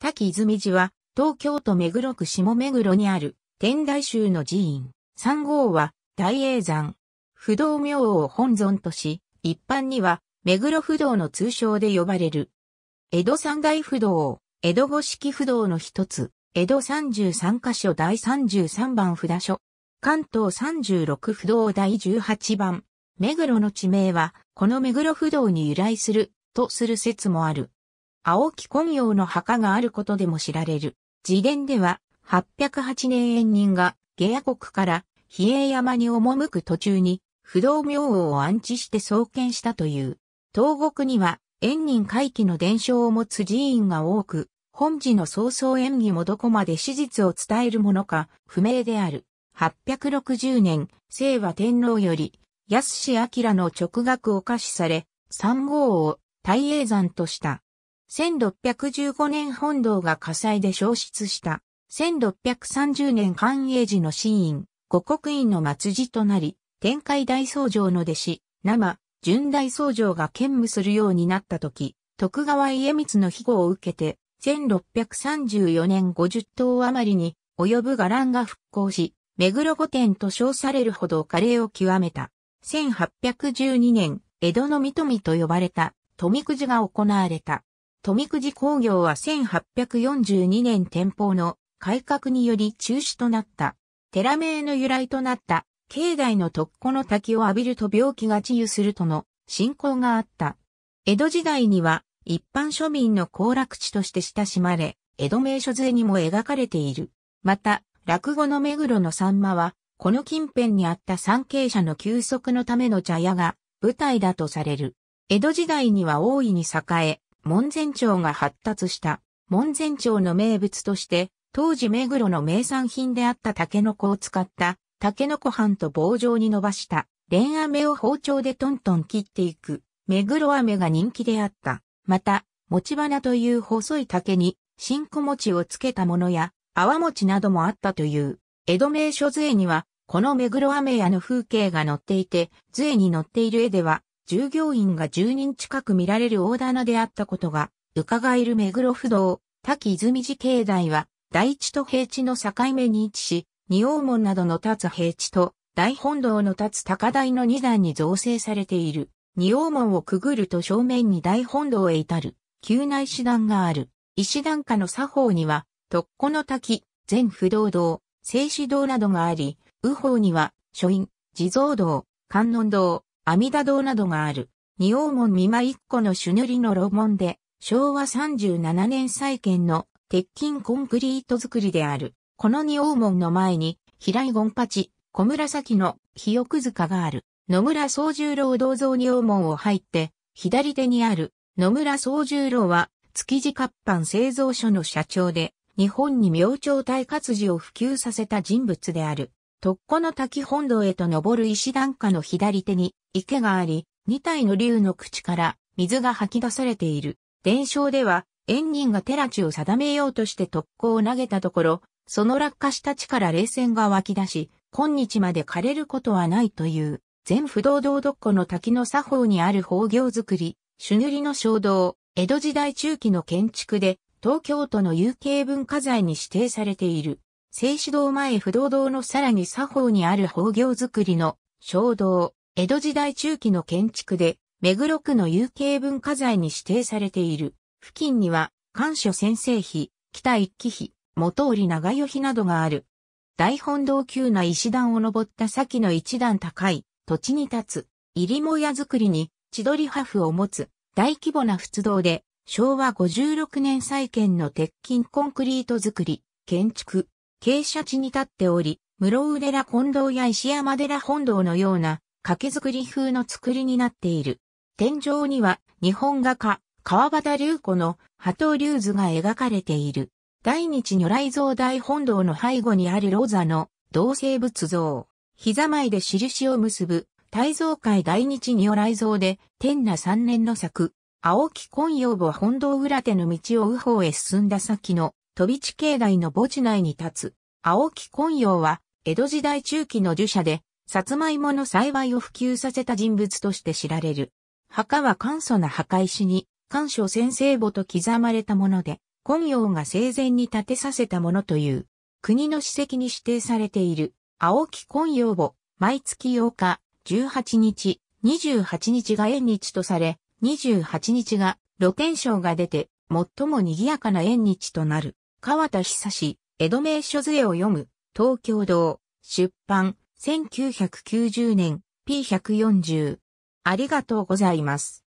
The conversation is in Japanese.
滝泉寺は、東京都目黒区下目黒にある、天台宗の寺院。三号は、大英山。不動明王を本尊とし、一般には、目黒不動の通称で呼ばれる。江戸三大不動、江戸五式不動の一つ、江戸三十三箇所第三十三番札所。関東三十六不動第十八番。目黒の地名は、この目黒不動に由来する、とする説もある。青木昆陽の墓があることでも知られる。自伝では、808年縁人が、下野国から、比叡山に赴く途中に、不動明王を安置して創建したという。東国には、円人回帰の伝承を持つ寺院が多く、本寺の早々演起もどこまで史実を伝えるものか不明である。860年、清和天皇より、安氏明の勅学を可視され、三号を大英山とした。1615年本堂が火災で消失した。1630年寛永寺の神院、五国院の末寺となり、天海大僧正の弟子、生、純大僧正が兼務するようになった時、徳川家光の庇護を受けて、1634年50頭余りに及ぶ伽藍が復興し、目黒御殿と称されるほど華麗を極めた。1812年、江戸の三富と呼ばれた富くじが行われた。富くじ工業は1842年店舗の改革により中止となった。寺名の由来となった、境内の特古の滝を浴びると病気が治癒するとの信仰があった。江戸時代には一般庶民の行楽地として親しまれ、江戸名所図にも描かれている。また、落語の目黒のさんまは、この近辺にあった参経者の休息のための茶屋が舞台だとされる。江戸時代には大いに栄え、門前町が発達した。門前町の名物として、当時目黒の名産品であったタケノコを使った、タケノコ飯と棒状に伸ばした、レン飴を包丁でトントン切っていく、目黒飴が人気であった。また、餅花という細い竹に、新小餅をつけたものや、泡餅などもあったという。江戸名所杖には、この目黒飴屋の風景が載っていて、杖に載っている絵では、従業員が10人近く見られる大棚であったことが、伺える目黒不動、滝泉寺境内は、大地と平地の境目に位置し、二王門などの立つ平地と、大本堂の立つ高台の二段に造成されている。二王門をくぐると正面に大本堂へ至る、急内石段がある。石段下の作法には、特古の滝、全不動堂、静止堂などがあり、右方には、書院、地蔵堂、観音堂、阿弥陀堂などがある、二王門三間一個の朱塗りの炉門で、昭和37年再建の鉄筋コンクリート造りである。この二王門の前に、平井権八、小紫の肥沃塚がある。野村宗十郎銅像二王門を入って、左手にある野村宗十郎は、築地活版製造所の社長で、日本に明朝体活字を普及させた人物である。特古の滝本堂へと登る石段下の左手に池があり、二体の竜の口から水が吐き出されている。伝承では、縁人が寺地を定めようとして特攻を投げたところ、その落下した地から冷戦が湧き出し、今日まで枯れることはないという、全不動堂特古の滝の作法にある宝行作り、朱塗りの衝動、江戸時代中期の建築で、東京都の有形文化財に指定されている。静止堂前不動堂のさらに作法にある宝行作りの衝動、江戸時代中期の建築で、目黒区の有形文化財に指定されている。付近には、官所先生碑、北一騎碑、元織長与碑などがある。大本堂級な石段を登った先の一段高い土地に立つ、入母屋作りに千鳥破風を持つ大規模な仏堂で、昭和56年再建の鉄筋コンクリート作り、建築、傾斜地に立っており、室生寺本堂や石山寺本堂のような掛け作り風の作りになっている。天井には日本画家、川端龍子の波頭龍図が描かれている。大日如来像大本堂の背後にあるロザの同性仏像。膝前で印を結ぶ、大蔵会大日如来像で、天那三年の作、青木根部母本堂裏手の道を右方へ進んだ先の、飛び地境内の墓地内に立つ、青木昆陽は、江戸時代中期の儒者で、さつまいもの栽培を普及させた人物として知られる。墓は簡素な墓石に、干書先生墓と刻まれたもので、昆陽が生前に建てさせたものという、国の史跡に指定されている、青木昆陽墓、毎月8日、18日、28日が縁日とされ、28日が露天商が出て、最も賑やかな縁日となる。川田久志、江戸名所図絵を読む、東京堂、出版、1990年、P140。ありがとうございます。